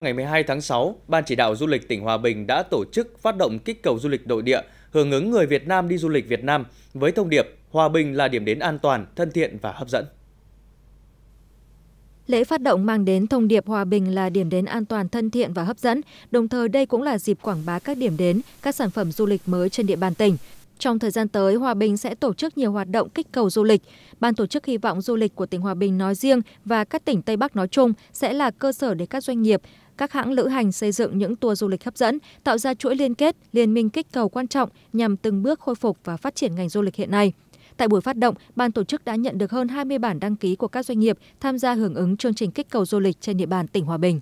Ngày 12 tháng 6, Ban chỉ đạo du lịch tỉnh Hòa Bình đã tổ chức phát động kích cầu du lịch nội địa hưởng ứng người Việt Nam đi du lịch Việt Nam với thông điệp Hòa Bình là điểm đến an toàn, thân thiện và hấp dẫn. Lễ phát động mang đến thông điệp Hòa Bình là điểm đến an toàn, thân thiện và hấp dẫn, đồng thời đây cũng là dịp quảng bá các điểm đến, các sản phẩm du lịch mới trên địa bàn tỉnh, trong thời gian tới, Hòa Bình sẽ tổ chức nhiều hoạt động kích cầu du lịch. Ban tổ chức hy vọng du lịch của tỉnh Hòa Bình nói riêng và các tỉnh Tây Bắc nói chung sẽ là cơ sở để các doanh nghiệp, các hãng lữ hành xây dựng những tour du lịch hấp dẫn, tạo ra chuỗi liên kết, liên minh kích cầu quan trọng nhằm từng bước khôi phục và phát triển ngành du lịch hiện nay. Tại buổi phát động, ban tổ chức đã nhận được hơn 20 bản đăng ký của các doanh nghiệp tham gia hưởng ứng chương trình kích cầu du lịch trên địa bàn tỉnh Hòa Bình.